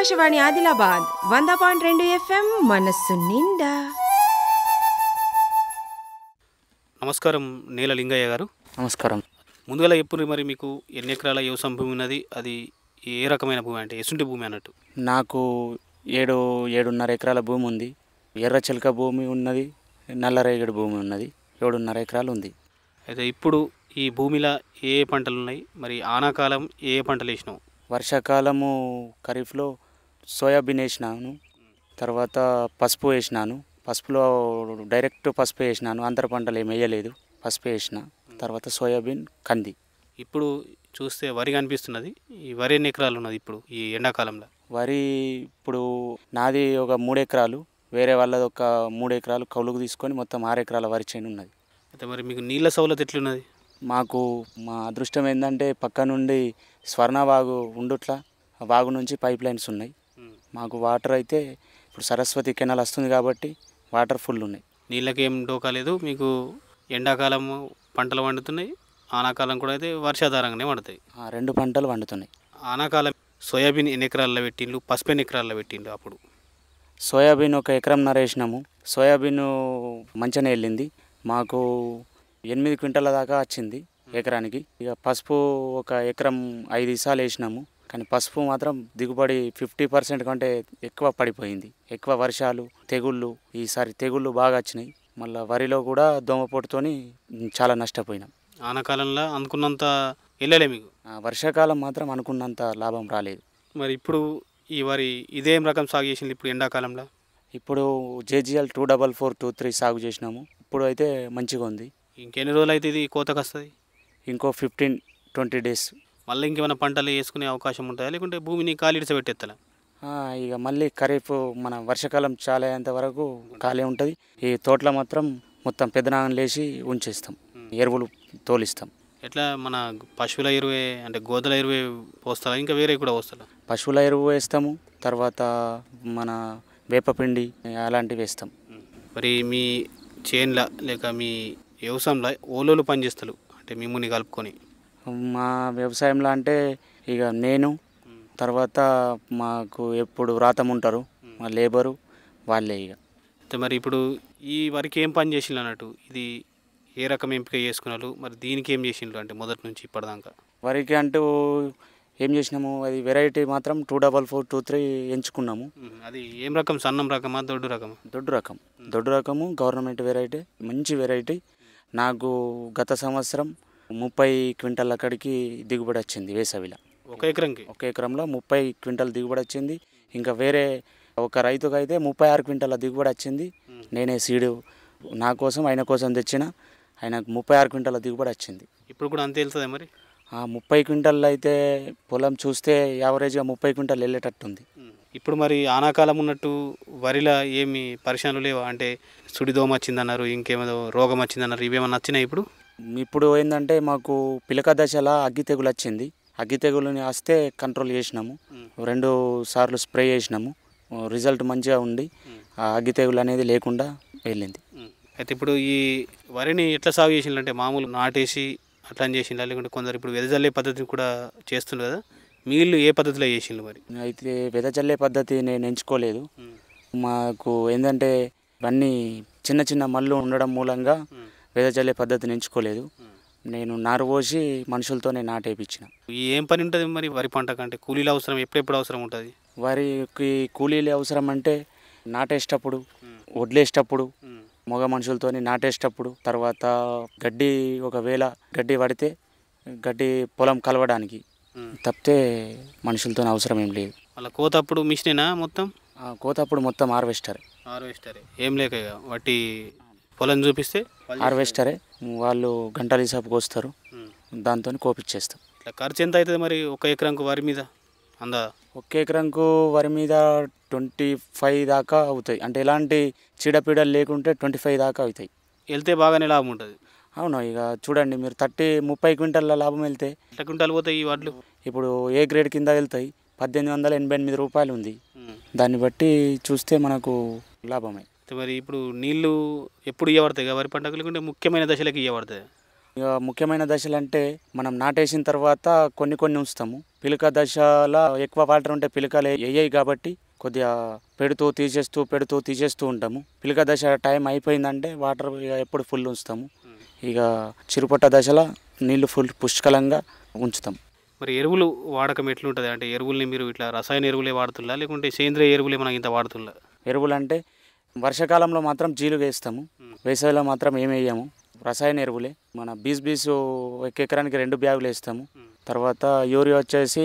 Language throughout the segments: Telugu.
ఆకాశవాణి ఆదిలాబాద్ వంద పాయింట్ రెండు ఎఫ్ఎం మనస్సు నిండా నమస్కారం నేల లింగయ్య గారు నమస్కారం ముందుగా ఎప్పుడు మరి మీకు ఎన్ని ఎకరాల వ్యవసాయం భూమి ఉన్నది అది ఏ రకమైన భూమి అంటే ఎసుంటి భూమి అన్నట్టు నాకు ఏడు ఏడున్నర ఎకరాల భూమి ఉంది ఎర్ర చిలక భూమి ఉన్నది నల్లరేగడి భూమి ఉన్నది ఏడున్నర ఎకరాలు ఉంది అయితే ఇప్పుడు ఈ భూమిలో ఏ పంటలు ఉన్నాయి మరి ఆనాకాలం ఏ పంటలు వేసినావు వర్షాకాలము ఖరీఫ్లో సోయాబీన్ వేసినాను తర్వాత పసుపు వేసినాను పసుపులో డైరెక్ట్ పసుపు వేసినాను అంతర పంటలు ఏమి వేయలేదు పసుపు వేసిన తర్వాత సోయాబీన్ కంది ఇప్పుడు చూస్తే వరి కనిపిస్తున్నది ఈ వరి ఎన్ని ఎకరాలు ఉన్నది ఇప్పుడు ఈ ఎండాకాలంలో వరి ఇప్పుడు నాది ఒక మూడు ఎకరాలు వేరే వాళ్ళది ఒక మూడు ఎకరాలు కౌలుకు తీసుకొని మొత్తం ఆరు ఎకరాల వరి చేయను ఉన్నది అయితే మరి మీకు నీళ్ళ సౌలత ఎట్లున్నది మాకు మా అదృష్టం ఏంటంటే పక్క నుండి స్వర్ణ వాగు ఉండుట్లా వాగు నుంచి పైప్ లైన్స్ ఉన్నాయి మాకు వాటర్ అయితే ఇప్పుడు సరస్వతి కెనాల్ వస్తుంది కాబట్టి వాటర్ ఫుల్ ఉన్నాయి నీళ్ళకి ఏం డోకా లేదు మీకు ఎండాకాలం పంటలు వండుతున్నాయి ఆనాకాలం కూడా అయితే వర్షాధారంగానే వండుతాయి రెండు పంటలు వండుతున్నాయి ఆనాకాలం సోయాబీన్ ఎన్ని ఎకరాల్లో పెట్టిండు పసుపు ఎన్ని ఎకరాల్లో పెట్టిండు అప్పుడు సోయాబీన్ ఒక ఎకరం నరేసినాము సోయాబీన్ మంచిగానే వెళ్ళింది మాకు ఎనిమిది క్వింటాల దాకా వచ్చింది ఎకరానికి ఇక పసుపు ఒక ఎకరం ఐదు ఇసాలు వేసినాము కానీ పసుపు మాత్రం దిగుబడి ఫిఫ్టీ పర్సెంట్ కంటే ఎక్కువ పడిపోయింది ఎక్కువ వర్షాలు తెగుళ్ళు ఈసారి తెగుళ్ళు బాగా వచ్చినాయి మళ్ళీ వరిలో కూడా దోమపోటుతోని చాలా నష్టపోయినాం ఆనకాలంలో అనుకున్నంత వెళ్ళలే మీకు వర్షాకాలం మాత్రం అనుకున్నంత లాభం రాలేదు మరి ఇప్పుడు ఈ వరి ఇదేం రకం సాగు చేసింది ఇప్పుడు ఎండాకాలంలో ఇప్పుడు JGL two double four two three సాగు చేసినాము ఇప్పుడు అయితే మంచిగా ఉంది ఇంకెన్ని రోజులు అయితే ఇది కోతకు వస్తుంది ఇంకో ఫిఫ్టీన్ ట్వంటీ డేస్ మళ్ళీ ఇంకేమైనా పంటలు వేసుకునే అవకాశం ఉంటాయా లేకుంటే భూమిని ఖాళీడిస పెట్టేస్తా ఇక మళ్ళీ ఖరీఫ్ మన వర్షాకాలం చాలా అయ్యేంత వరకు ఖాళీ ఉంటుంది ఈ తోటలో మాత్రం మొత్తం పెద్దనాగం లేచి ఉంచేస్తాం ఎరువులు తోలిస్తాం ఎట్లా మన పశువుల ఎరువే అంటే గోదల ఎరువే పోస్తా ఇంకా వేరే కూడా పోస్తారా పశువుల ఎరువు వేస్తాము తర్వాత మన వేపపిండి అలాంటివి వేస్తాం మరి మీ చేన్ల లేక మీ వ్యవసాయంలో ఓలోలు పనిచేస్తారు అంటే మిమ్ముని కలుపుకొని మా వ్యవసాయంలో అంటే ఇక నేను తర్వాత మాకు ఎప్పుడు వ్రాతం ఉంటారు మా లేబరు వాళ్ళే ఇక అయితే మరి ఇప్పుడు ఈ వరకు ఏం పని చేసిండ్రు అన్నట్టు ఇది ఏ రకం ఎంపిక చేసుకున్నారు మరి దీనికి ఏం చేసిండ్రు అంటే మొదటి నుంచి ఇప్పటిదాకా వరికి అంటూ ఏం చేసినాము అది వెరైటీ మాత్రం two double four two three ఎంచుకున్నాము అది ఏం రకం సన్నం రకమా దొడ్డు రకం దొడ్డు రకం దొడ్డు రకము గవర్నమెంట్ వెరైటీ మంచి వెరైటీ నాకు గత సంవత్సరం ముప్పై క్వింటల్ అక్కడికి దిగుబడి వచ్చింది వేసవిలో ఒక ఎకరంకి ఒక ఎకరంలో ముప్పై క్వింటల్ దిగుబడి వచ్చింది ఇంకా వేరే ఒక రైతుకు అయితే ముప్పై ఆరు క్వింటల దిగుబడి వచ్చింది నేనే సీడు నా కోసం ఆయన కోసం తెచ్చిన ఆయనకు ముప్పై ఆరు క్వింటల దిగుబడి వచ్చింది ఇప్పుడు కూడా అంతే వెళ్తుంది మరి ముప్పై క్వింటల్ అయితే పొలం చూస్తే యావరేజ్గా ముప్పై క్వింటల్ వెళ్ళేటట్టుంది ఇప్పుడు మరి ఆనాకాలం ఉన్నట్టు వరిలో ఏమి పరిశ్రమలు లేవా అంటే సుడిదోమ వచ్చిందన్నారు ఇంకేమో రోగం వచ్చిందన్నారు ఇవేమన్నా వచ్చినాయి ఇప్పుడు ఇప్పుడు ఏంటంటే మాకు పిలక దశలో అగ్గి తెగులు వచ్చింది అగ్గి తెగులుని వస్తే కంట్రోల్ చేసినాము రెండు సార్లు స్ప్రే చేసినాము రిజల్ట్ మంచిగా ఉండి ఆ అగ్గి తెగులు అనేది లేకుండా వెళ్ళింది అయితే ఇప్పుడు ఈ వరిని ఎట్లా సాగు చేసిందంటే మామూలు నాటేసి అట్లా చేసిందా లేకుంటే కొందరు ఇప్పుడు వెదజల్లే పద్ధతిని కూడా చేస్తుండ్రు కదా మిగిలిన ఏ పద్ధతిలో చేసిండు మరి అయితే వెదజల్లే పద్ధతి నేను ఎంచుకోలేదు మాకు ఏంటంటే ఇవన్నీ చిన్న చిన్న మళ్ళు ఉండడం మూలంగా వేదజల్లే పద్ధతిని ఎంచుకోలేదు నేను నారు పోసి మనుషులతోనే నాటేపించిన ఏం పని ఉంటుంది మరి వరి పంట కంటే కూలీలు అవసరం ఎప్పుడెప్పుడు అవసరం ఉంటుంది వరికి కూలీలు అవసరం అంటే నాటేసేటప్పుడు వడ్లేసేటప్పుడు మగ మనుషులతోని నాటేసేటప్పుడు తర్వాత గడ్డి ఒకవేళ గడ్డి పడితే గడ్డి పొలం కలవడానికి తప్పితే మనుషులతో అవసరం ఏం లేదు అలా కోతప్పుడు మిషనేనా మొత్తం కోతప్పుడు మొత్తం హార్వెస్టర్ హార్వెస్టర్ ఏం లేక వాటి పొలం చూపిస్తే హార్వెస్టరే వాళ్ళు గంటల హిసాబుకి వస్తారు దాంతో కోపిచ్చేస్తాం ఇట్లా ఖర్చు ఎంత అవుతుంది మరి ఒక ఎకరాకు వరి మీద అందా ఒక ఎకరంకు వరి మీద ట్వంటీ ఫైవ్ దాకా అవుతాయి అంటే ఎలాంటి చీడపీడలు లేకుంటే ట్వంటీ ఫైవ్ దాకా అవుతాయి వెళ్తే బాగానే లాభం ఉంటుంది అవును ఇక చూడండి మీరు థర్టీ ముప్పై క్వింటల్ల లాభం వెళ్తే ఎట్లా క్వింటల్ పోతాయి ఈ వడ్లు ఇప్పుడు ఏ గ్రేడ్ కింద వెళ్తాయి పద్దెనిమిది వందల ఎనభై ఎనిమిది రూపాయలు ఉంది దాన్ని బట్టి చూస్తే మనకు లాభమే మరి ఇప్పుడు నీళ్లు ఎప్పుడు ఇవ్వబడతాయి వరి పంటకు లేకుంటే ముఖ్యమైన దశలకు ఇవ్వబడతాయి ఇక ముఖ్యమైన దశలు అంటే మనం నాటేసిన తర్వాత కొన్ని కొన్ని ఉంచుతాము పిలక దశల ఎక్కువ వాటర్ ఉంటే పిలకలు వేయయి కాబట్టి కొద్దిగా పెడుతూ తీసేస్తూ పెడుతూ తీసేస్తూ ఉంటాము పిలక దశ టైం అయిపోయిందంటే వాటర్ ఇక ఎప్పుడు ఫుల్ ఉంచుతాము ఇక చిరుపట్ట దశలో నీళ్లు ఫుల్ పుష్కలంగా ఉంచుతాం మరి ఎరువులు వాడకం ఎట్లుంటుంది అంటే ఎరువుల్ని మీరు ఇట్లా రసాయన ఎరువులే వాడుతుందా లేకుంటే సేంద్రియ ఎరువులు మనకి ఇంత వాడుతుందా ఎరువులు అంటే వర్షాకాలంలో మాత్రం జీలు వేస్తాము వేసవిలో మాత్రం ఏమి వేయము రసాయన ఎరువులే మన బీస్ బీస్ ఒక ఎకరానికి రెండు బ్యాగులు వేస్తాము తర్వాత యూరియా వచ్చేసి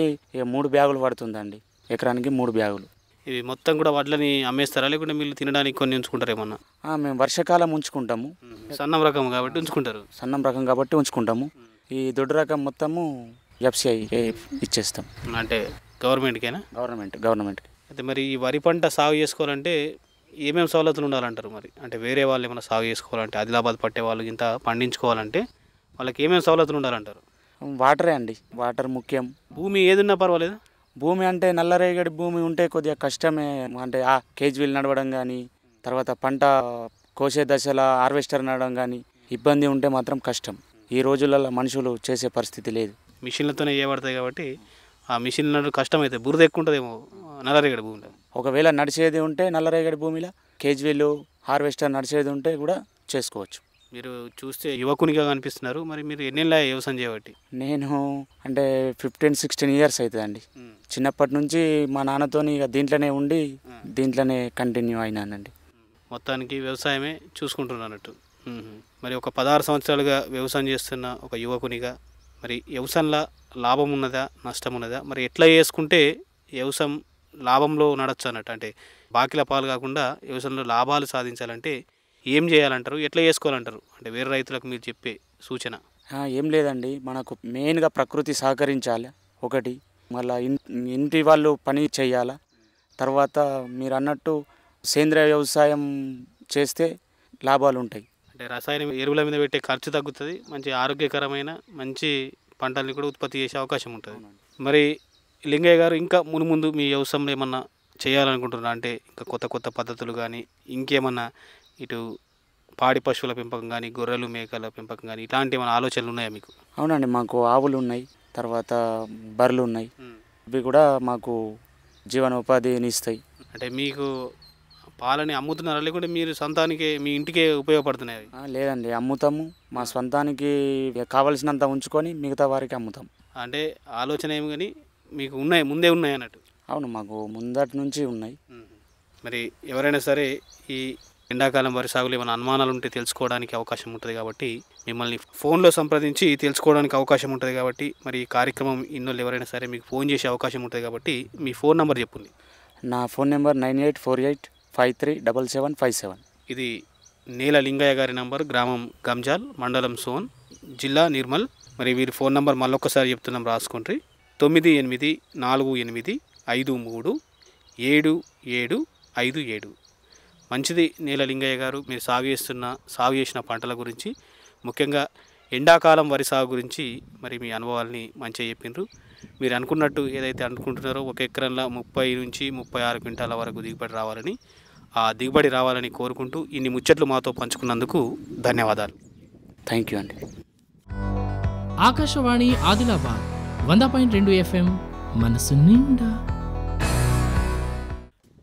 మూడు బ్యాగులు పడుతుందండి ఎకరానికి మూడు బ్యాగులు ఇవి మొత్తం కూడా వడ్లని అమ్మేస్తారా లేకుంటే మీరు తినడానికి కొన్ని ఉంచుకుంటారు ఏమన్నా మేము వర్షాకాలం ఉంచుకుంటాము సన్నం రకం కాబట్టి ఉంచుకుంటారు సన్నం రకం కాబట్టి ఉంచుకుంటాము ఈ దొడ్డు రకం మొత్తము ఎఫ్సిఐ ఇచ్చేస్తాం అంటే గవర్నమెంట్కేనా గవర్నమెంట్ గవర్నమెంట్ అయితే మరి ఈ వరి పంట సాగు చేసుకోవాలంటే ఏమేమి సవలతులు ఉండాలంటారు మరి అంటే వేరే వాళ్ళు ఏమైనా సాగు చేసుకోవాలంటే ఆదిలాబాద్ పట్టే వాళ్ళు ఇంత పండించుకోవాలంటే వాళ్ళకి ఏమేమి సవలతులు ఉండాలంటారు వాటరే అండి వాటర్ ముఖ్యం భూమి ఏదన్నా పర్వాలేదు భూమి అంటే నల్లరేగడి భూమి ఉంటే కొద్దిగా కష్టమే అంటే ఆ కేజీలు నడవడం కానీ తర్వాత పంట కోసే దశల హార్వెస్టర్ నడవడం కానీ ఇబ్బంది ఉంటే మాత్రం కష్టం ఈ రోజులలో మనుషులు చేసే పరిస్థితి లేదు మిషన్లతోనే చేయబడతాయి కాబట్టి ఆ మిషన్ కష్టమైతే బురద ఎక్కువ ఉంటుందేమో నల్లరేగడి భూమిలో ఒకవేళ నడిచేది ఉంటే నల్లరేగడి భూమిలో కేజ్వీలు హార్వెస్టర్ నడిచేది ఉంటే కూడా చేసుకోవచ్చు మీరు చూస్తే యువకునిగా కనిపిస్తున్నారు మరి మీరు ఎన్ని వ్యవసాయం చేయబట్టి నేను అంటే ఫిఫ్టీన్ సిక్స్టీన్ ఇయర్స్ అవుతుందండి చిన్నప్పటి నుంచి మా నాన్నతో ఇక దీంట్లోనే ఉండి దీంట్లోనే కంటిన్యూ అయినానండి మొత్తానికి వ్యవసాయమే చూసుకుంటున్నానట్టు మరి ఒక పదహారు సంవత్సరాలుగా వ్యవసాయం చేస్తున్న ఒక యువకునిగా మరి వ్యవసాయంలో లాభం ఉన్నదా నష్టం ఉన్నదా మరి ఎట్లా చేసుకుంటే వ్యవసాయం లాభంలో నడచ్చు అన్నట్టు అంటే బాకీల పాలు కాకుండా వ్యవసాయంలో లాభాలు సాధించాలంటే ఏం చేయాలంటారు ఎట్లా చేసుకోవాలంటారు అంటే వేరే రైతులకు మీరు చెప్పే సూచన ఏం లేదండి మనకు మెయిన్గా ప్రకృతి సహకరించాలి ఒకటి మళ్ళీ ఇంటి వాళ్ళు పని చేయాలా తర్వాత మీరు అన్నట్టు సేంద్రియ వ్యవసాయం చేస్తే లాభాలు ఉంటాయి అంటే రసాయన ఎరువుల మీద పెట్టే ఖర్చు తగ్గుతుంది మంచి ఆరోగ్యకరమైన మంచి పంటల్ని కూడా ఉత్పత్తి చేసే అవకాశం ఉంటుంది మరి లింగయ్య గారు ఇంకా మునుముందు మీ వ్యవసాయంలో ఏమన్నా చేయాలనుకుంటున్నా అంటే ఇంకా కొత్త కొత్త పద్ధతులు కానీ ఇంకేమన్నా ఇటు పాడి పశువుల పెంపకం కానీ గొర్రెలు మేకల పెంపకం కానీ ఇలాంటి ఏమైనా ఆలోచనలు ఉన్నాయా మీకు అవునండి మాకు ఆవులు ఉన్నాయి తర్వాత బర్రెలు ఉన్నాయి ఇవి కూడా మాకు జీవనోపాధిని ఇస్తాయి అంటే మీకు పాలని అమ్ముతున్నారా లేకుంటే మీరు సొంతానికి మీ ఇంటికే ఉపయోగపడుతున్నాయి లేదండి అమ్ముతాము మా సొంతానికి కావలసినంత ఉంచుకొని మిగతా వారికి అమ్ముతాం అంటే ఆలోచన ఏమి కానీ మీకు ఉన్నాయి ముందే ఉన్నాయి అన్నట్టు అవును మాకు ముందటి నుంచి ఉన్నాయి మరి ఎవరైనా సరే ఈ ఎండాకాలం వరి సాగులో ఏమైనా అనుమానాలు ఉంటే తెలుసుకోవడానికి అవకాశం ఉంటుంది కాబట్టి మిమ్మల్ని ఫోన్లో సంప్రదించి తెలుసుకోవడానికి అవకాశం ఉంటుంది కాబట్టి మరి ఈ కార్యక్రమం ఇన్నోళ్ళు ఎవరైనా సరే మీకు ఫోన్ చేసే అవకాశం ఉంటుంది కాబట్టి మీ ఫోన్ నెంబర్ చెప్పండి నా phone number nine eight four eight five three double seven five seven ఇది నేల లింగయ్య గారి నంబర్ గ్రామం గంజాల్ మండలం సోన్ జిల్లా నిర్మల్ మరి వీరి ఫోన్ నెంబర్ మళ్ళొక్కసారి చెప్తున్నాం రాసుకోండి తొమ్మిది ఎనిమిది నాలుగు ఎనిమిది ఐదు మూడు ఏడు ఏడు ఐదు ఏడు మంచిది నీలలింగయ్య గారు మీరు సాగు చేస్తున్న సాగు చేసిన పంటల గురించి ముఖ్యంగా ఎండాకాలం వరి సాగు గురించి మరి మీ అనుభవాల్ని మంచిగా చెప్పిండ్రు మీరు అనుకున్నట్టు ఏదైతే అనుకుంటున్నారో ఒక ఎకరంలో ముప్పై నుంచి ముప్పై ఆరు క్వింటాల వరకు దిగుబడి రావాలని ఆ దిగుబడి రావాలని కోరుకుంటూ ఇన్ని ముచ్చట్లు మాతో పంచుకున్నందుకు ధన్యవాదాలు థ్యాంక్ యూ అండి ఆకాశవాణి ఆదిలాబాద్ వంద పాయింట్ రెండు ఎఫ్ఎం మనసు నిండా